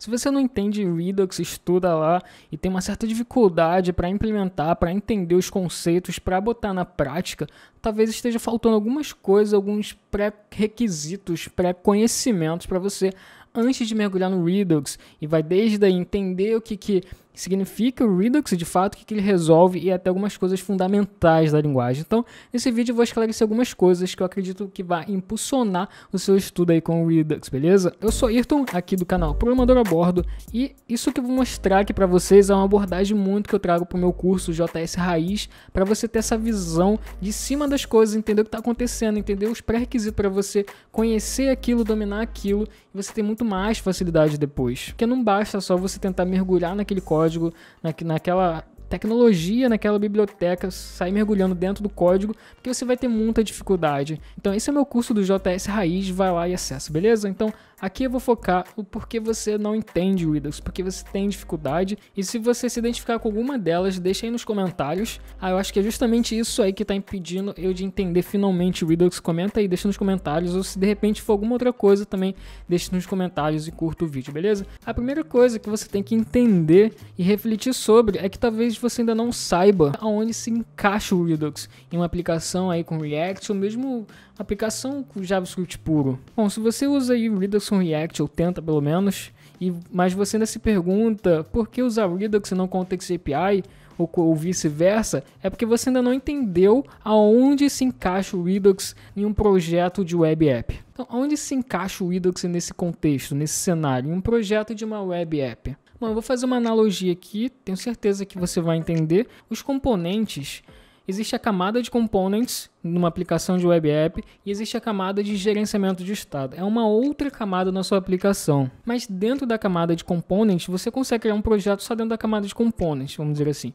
Se você não entende Redux, estuda lá e tem uma certa dificuldade para implementar, para entender os conceitos, para botar na prática, talvez esteja faltando algumas coisas, alguns pré-requisitos, pré-conhecimentos para você antes de mergulhar no Redux e vai desde aí entender o que, que significa o Redux de fato, o que, que ele resolve e até algumas coisas fundamentais da linguagem. Então, nesse vídeo eu vou esclarecer algumas coisas que eu acredito que vai impulsionar o seu estudo aí com o Redux, beleza? Eu sou Ayrton, aqui do canal Programador a Bordo, e isso que eu vou mostrar aqui para vocês é uma abordagem muito que eu trago para o meu curso JS Raiz, para você ter essa visão de cima das coisas, entender o que está acontecendo, entender os pré-requisitos para você conhecer aquilo, dominar aquilo, e você ter muito mais facilidade depois. Porque não basta só você tentar mergulhar naquele código código na, naquela tecnologia naquela biblioteca, sair mergulhando dentro do código, porque você vai ter muita dificuldade. Então esse é o meu curso do JS Raiz, vai lá e acessa, beleza? Então aqui eu vou focar o porquê você não entende o Redux, porque você tem dificuldade, e se você se identificar com alguma delas, deixa aí nos comentários. Ah, eu acho que é justamente isso aí que está impedindo eu de entender finalmente o Redux. Comenta aí, deixa nos comentários, ou se de repente for alguma outra coisa também, deixa nos comentários e curta o vídeo, beleza? A primeira coisa que você tem que entender e refletir sobre é que talvez você ainda não saiba aonde se encaixa o Redux em uma aplicação aí com React ou mesmo aplicação com JavaScript puro. Bom, se você usa aí Redux com React ou tenta pelo menos, e, mas você ainda se pergunta por que usar Redux e não Context API ou, ou vice-versa, é porque você ainda não entendeu aonde se encaixa o Redux em um projeto de web app. Então, onde se encaixa o Redux nesse contexto, nesse cenário, em um projeto de uma web app? Bom, eu vou fazer uma analogia aqui, tenho certeza que você vai entender. Os componentes, existe a camada de components numa aplicação de web app e existe a camada de gerenciamento de estado. É uma outra camada na sua aplicação. Mas dentro da camada de components, você consegue criar um projeto só dentro da camada de components, vamos dizer assim.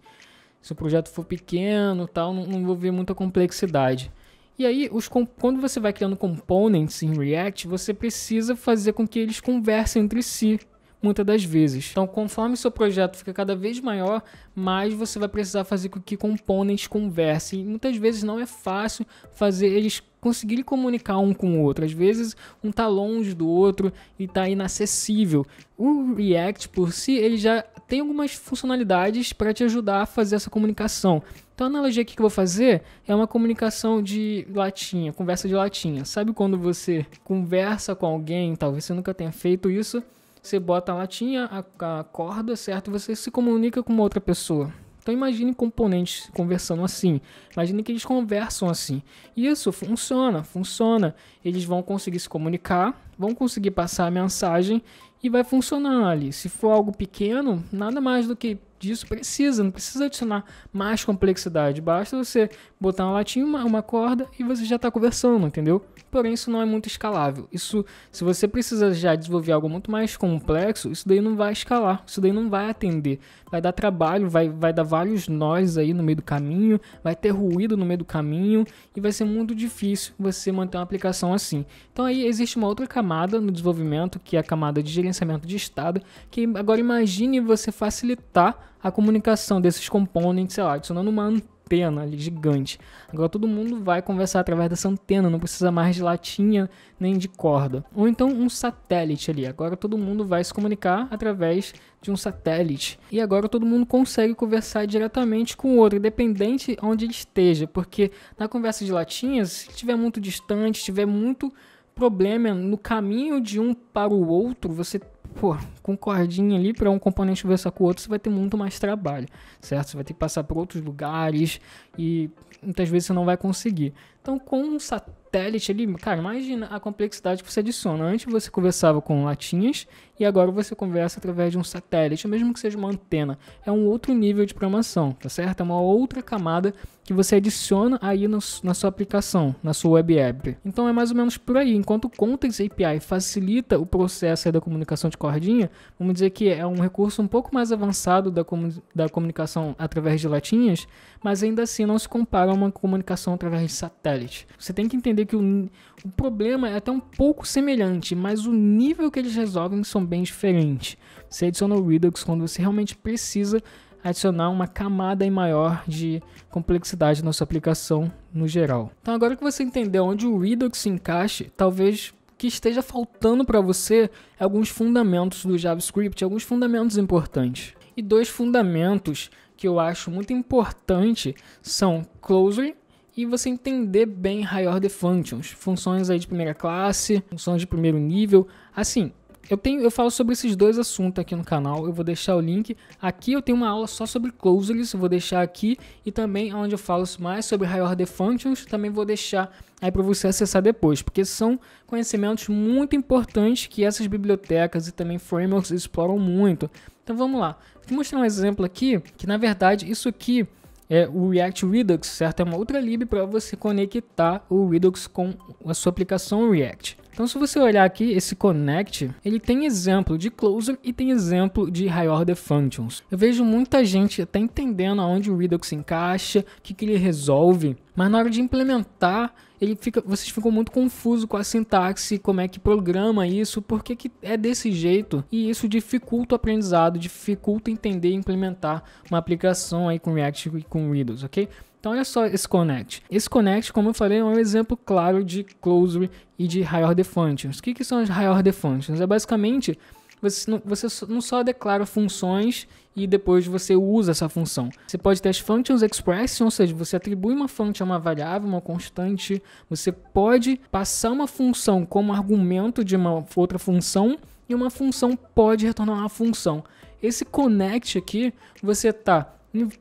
Se o projeto for pequeno, tal, não, não vou ver muita complexidade. E aí, os, quando você vai criando components em React, você precisa fazer com que eles conversem entre si muitas das vezes. Então, conforme seu projeto fica cada vez maior, mais você vai precisar fazer com que componentes conversem. muitas vezes não é fácil fazer eles conseguirem comunicar um com o outro. Às vezes, um está longe do outro e está inacessível. O React por si, ele já tem algumas funcionalidades para te ajudar a fazer essa comunicação. Então a analogia aqui que eu vou fazer é uma comunicação de latinha, conversa de latinha. Sabe quando você conversa com alguém, talvez você nunca tenha feito isso, você bota a latinha, a, a corda, certo? Você se comunica com uma outra pessoa. Então imagine componentes conversando assim. Imagine que eles conversam assim. isso funciona, funciona. Eles vão conseguir se comunicar, vão conseguir passar a mensagem e vai funcionar ali. Se for algo pequeno, nada mais do que disso precisa, não precisa adicionar mais complexidade. Basta você botar uma latinha, uma, uma corda e você já está conversando, entendeu? Porém, isso não é muito escalável. Isso, se você precisa já desenvolver algo muito mais complexo, isso daí não vai escalar, isso daí não vai atender. Vai dar trabalho, vai, vai dar vários nós aí no meio do caminho, vai ter ruído no meio do caminho e vai ser muito difícil você manter uma aplicação assim. Então aí existe uma outra camada no desenvolvimento, que é a camada de gerenciamento de estado, que agora imagine você facilitar a comunicação desses componentes, sei lá, adicionando uma antena ali gigante. Agora todo mundo vai conversar através dessa antena, não precisa mais de latinha nem de corda. Ou então um satélite ali. Agora todo mundo vai se comunicar através de um satélite. E agora todo mundo consegue conversar diretamente com o outro, independente onde ele esteja, porque na conversa de latinhas, se estiver muito distante, tiver muito problema no caminho de um para o outro, você, pô, com cordinha ali para um componente conversar com o outro, você vai ter muito mais trabalho, certo? Você vai ter que passar por outros lugares e muitas vezes você não vai conseguir. Então, com um satélite ali, cara, imagina a complexidade que você adiciona. Antes você conversava com latinhas e agora você conversa através de um satélite, mesmo que seja uma antena. É um outro nível de programação, tá certo? É uma outra camada que você adiciona aí no, na sua aplicação, na sua web app. Então é mais ou menos por aí. Enquanto o Context API facilita o processo da comunicação de cordinha, vamos dizer que é um recurso um pouco mais avançado da, comu da comunicação através de latinhas, mas ainda assim não se compara a uma comunicação através de satélite. Você tem que entender que o, o problema é até um pouco semelhante, mas o nível que eles resolvem são bem diferentes. Você adiciona o Redux quando você realmente precisa adicionar uma camada maior de complexidade na sua aplicação no geral. Então, agora que você entendeu onde o Redux se encaixa, talvez que esteja faltando para você é alguns fundamentos do JavaScript, alguns fundamentos importantes. E dois fundamentos que eu acho muito importante são closure e você entender bem higher order functions, funções aí de primeira classe, funções de primeiro nível, assim, eu tenho, eu falo sobre esses dois assuntos aqui no canal. Eu vou deixar o link. Aqui eu tenho uma aula só sobre closures, vou deixar aqui e também é onde eu falo mais sobre high order functions, também vou deixar aí para você acessar depois, porque são conhecimentos muito importantes que essas bibliotecas e também frameworks exploram muito. Então vamos lá. Vou mostrar um exemplo aqui, que na verdade isso aqui é o React Redux, certo? É uma outra lib para você conectar o Redux com a sua aplicação React. Então se você olhar aqui, esse connect, ele tem exemplo de closer e tem exemplo de high order functions. Eu vejo muita gente até entendendo aonde o Redux se encaixa, o que, que ele resolve, mas na hora de implementar, ele fica, vocês ficam muito confusos com a sintaxe, como é que programa isso, por que, que é desse jeito, e isso dificulta o aprendizado, dificulta entender e implementar uma aplicação aí com React e com Redux, ok? Então olha só esse connect. Esse connect, como eu falei, é um exemplo claro de closure e de high order functions. O que, que são as high order functions? É basicamente você não, você não só declara funções e depois você usa essa função. Você pode ter as functions express, ou seja, você atribui uma function a uma variável, uma constante. Você pode passar uma função como argumento de uma outra função e uma função pode retornar uma função. Esse connect aqui, você está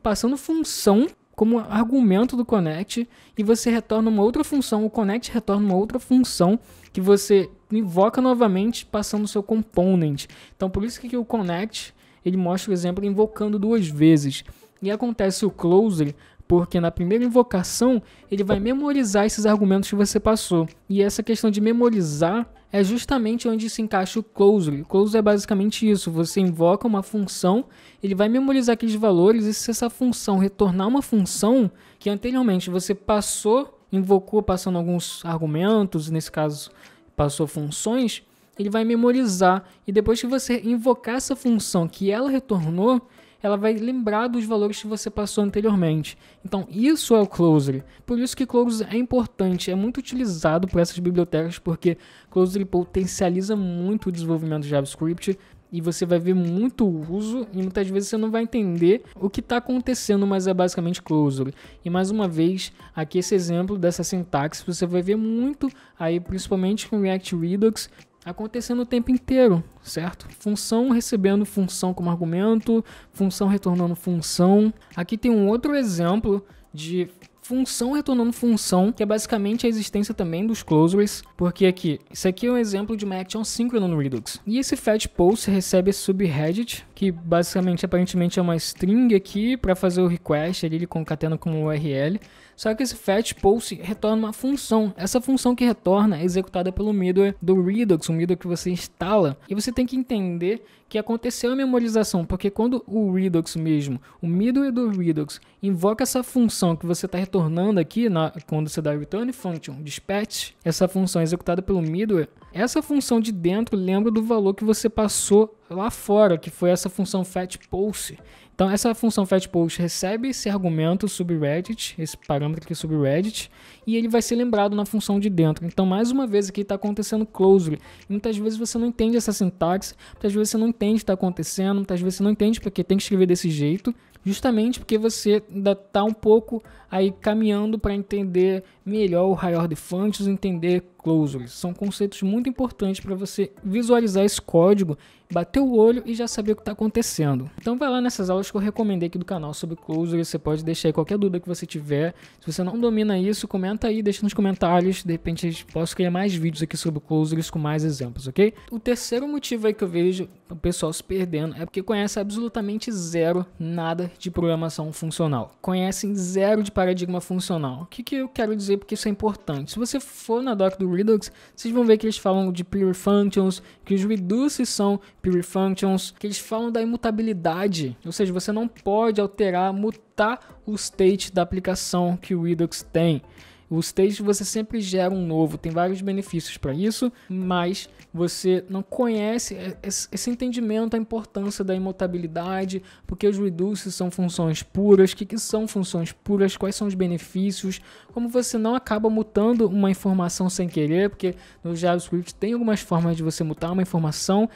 passando função como argumento do connect e você retorna uma outra função, o connect retorna uma outra função que você invoca novamente passando o seu component. Então por isso que o connect ele mostra o exemplo invocando duas vezes. E acontece o closer porque na primeira invocação ele vai memorizar esses argumentos que você passou. E essa questão de memorizar é justamente onde se encaixa o closure. Closure é basicamente isso: você invoca uma função, ele vai memorizar aqueles valores, e se essa função retornar uma função que anteriormente você passou, invocou passando alguns argumentos, nesse caso passou funções, ele vai memorizar. E depois que você invocar essa função que ela retornou, ela vai lembrar dos valores que você passou anteriormente. Então, isso é o Closer. Por isso que Closer é importante, é muito utilizado por essas bibliotecas, porque Closer potencializa muito o desenvolvimento de JavaScript, e você vai ver muito uso e muitas vezes você não vai entender o que está acontecendo, mas é basicamente closure. E mais uma vez, aqui esse exemplo dessa sintaxe você vai ver muito aí, principalmente com React Redux, acontecendo o tempo inteiro, certo? Função recebendo função como argumento, função retornando função. Aqui tem um outro exemplo de função retornando função, que é basicamente a existência também dos closures, porque aqui, isso aqui é um exemplo de uma action síncrona no Redux. E esse fetch post recebe subreddit que basicamente aparentemente é uma string aqui para fazer o request, ali ele concatena com uma URL. Só que esse fetch post retorna uma função. Essa função que retorna é executada pelo middleware do Redux, o middleware que você instala. E você tem que entender que aconteceu a memorização, porque quando o Redux mesmo, o middleware do Redux, invoca essa função que você está retornando aqui, na, quando você dá return function, dispatch, essa função é executada pelo middleware, essa função de dentro lembra do valor que você passou lá fora, que foi essa função fat pulse. Então essa função fat pulse recebe esse argumento subreddit, esse parâmetro aqui subreddit, e ele vai ser lembrado na função de dentro. Então mais uma vez aqui está acontecendo closure. E muitas vezes você não entende essa sintaxe, muitas vezes você não entende o que está acontecendo, muitas vezes você não entende porque tem que escrever desse jeito, justamente porque você ainda está um pouco aí caminhando para entender melhor o higher functions, entender closures. São conceitos muito importantes para você visualizar esse código, bater o olho e já saber o que está acontecendo. Então vai lá nessas aulas que eu recomendei aqui do canal sobre closures, você pode deixar aí qualquer dúvida que você tiver. Se você não domina isso, comenta aí, deixa nos comentários, de repente eu posso criar mais vídeos aqui sobre closures com mais exemplos, ok? O terceiro motivo aí que eu vejo o pessoal se perdendo é porque conhece absolutamente zero nada de programação funcional. Conhecem zero de paradigma funcional. O que, que eu quero dizer porque isso é importante? Se você for na doc do Redux, vocês vão ver que eles falam de pure functions, que os reduces são pure functions, que eles falam da imutabilidade, ou seja, você não pode alterar, mutar o state da aplicação que o Redux tem. O stage você sempre gera um novo, tem vários benefícios para isso, mas você não conhece esse entendimento da importância da imutabilidade, porque os reduces são funções puras, o que, que são funções puras, quais são os benefícios, como você não acaba mutando uma informação sem querer, porque no JavaScript tem algumas formas de você mutar uma informação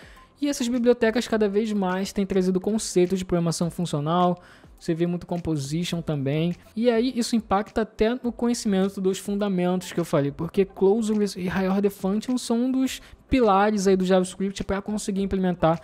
e essas bibliotecas cada vez mais têm trazido conceitos de programação funcional, você vê muito composition também. E aí isso impacta até no conhecimento dos fundamentos que eu falei, porque closures e high order function são um dos pilares aí do JavaScript para conseguir implementar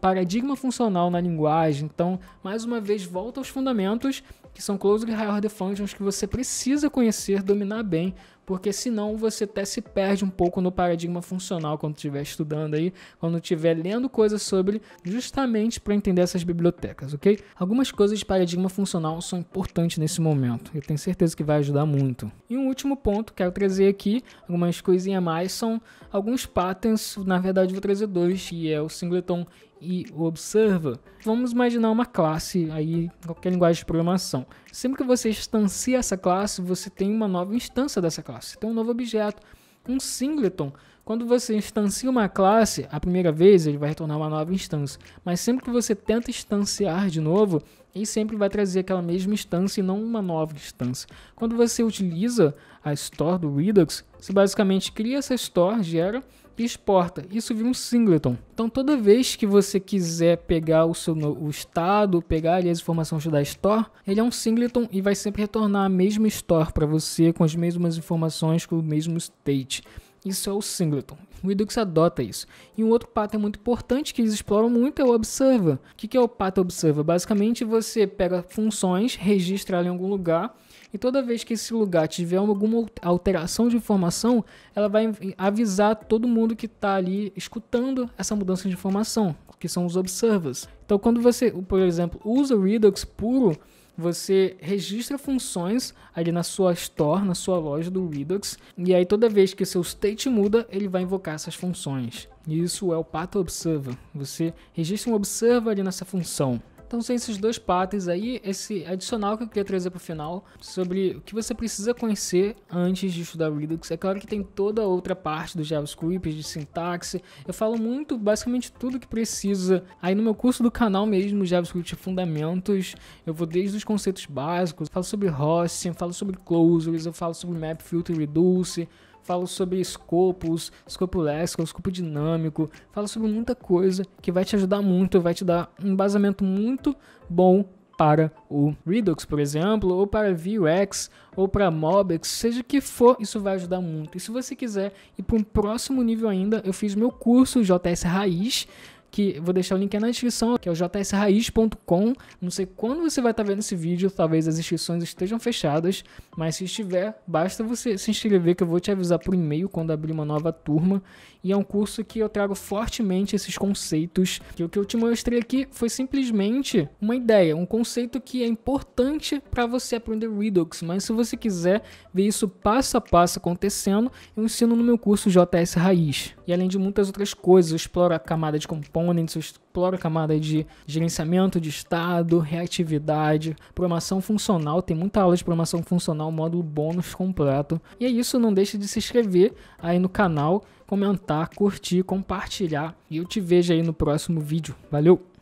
paradigma funcional na linguagem. Então, mais uma vez, volta aos fundamentos, que são closure e high order functions que você precisa conhecer, dominar bem porque senão você até se perde um pouco no paradigma funcional quando estiver estudando aí, quando estiver lendo coisas sobre, justamente para entender essas bibliotecas, ok? Algumas coisas de paradigma funcional são importantes nesse momento, eu tenho certeza que vai ajudar muito. E um último ponto, que quero trazer aqui algumas coisinhas a mais, são alguns patterns, na verdade vou trazer dois, que é o Singleton e o Observer. Vamos imaginar uma classe aí, qualquer linguagem de programação. Sempre que você instancia essa classe, você tem uma nova instância dessa classe. Tem um novo objeto, um singleton. Quando você instancia uma classe, a primeira vez ele vai retornar uma nova instância. Mas sempre que você tenta instanciar de novo, ele sempre vai trazer aquela mesma instância e não uma nova instância. Quando você utiliza a store do Redux, você basicamente cria essa store, gera exporta. Isso vira um singleton. Então, toda vez que você quiser pegar o seu o estado, pegar ali as informações da store, ele é um singleton e vai sempre retornar a mesma store para você com as mesmas informações, com o mesmo state. Isso é o Singleton. O Redux adota isso. E um outro pattern é muito importante que eles exploram muito é o Observer. O que é o pattern Observer? Basicamente, você pega funções, registra ela em algum lugar, e toda vez que esse lugar tiver alguma alteração de informação, ela vai avisar todo mundo que está ali escutando essa mudança de informação, que são os observers. Então, quando você, por exemplo, usa o Redux puro, você registra funções ali na sua store, na sua loja do Redux, e aí toda vez que seu state muda, ele vai invocar essas funções. E isso é o path observer. Você registra um observer ali nessa função. Então são esses dois patterns aí, esse adicional que eu queria trazer para o final, sobre o que você precisa conhecer antes de estudar Redux. É claro que tem toda a outra parte do JavaScript, de sintaxe. Eu falo muito, basicamente tudo que precisa. Aí no meu curso do canal mesmo, JavaScript é Fundamentos, eu vou desde os conceitos básicos, falo sobre hosting, falo sobre closures, eu falo sobre map, filter, reduce, falo sobre escopos, escopo lexical, escopo dinâmico, falo sobre muita coisa que vai te ajudar muito, vai te dar um embasamento muito bom para o Redux, por exemplo, ou para Vuex, ou para Mobx, seja que for, isso vai ajudar muito. E se você quiser ir para um próximo nível ainda, eu fiz meu curso JS Raiz, que vou deixar o link aí na descrição, que é o jsraiz.com. Não sei quando você vai estar vendo esse vídeo, talvez as inscrições estejam fechadas, mas se estiver, basta você se inscrever que eu vou te avisar por e-mail quando abrir uma nova turma. E é um curso que eu trago fortemente esses conceitos, que o que eu te mostrei aqui foi simplesmente uma ideia, um conceito que é importante para você aprender Redux, mas se você quiser ver isso passo a passo acontecendo, eu ensino no meu curso JS Raiz. E além de muitas outras coisas, eu exploro a camada de compondo, components, eu a camada de gerenciamento de estado, reatividade, programação funcional, tem muita aula de programação funcional, módulo bônus completo. E é isso, não deixe de se inscrever aí no canal, comentar, curtir, compartilhar. E eu te vejo aí no próximo vídeo. Valeu!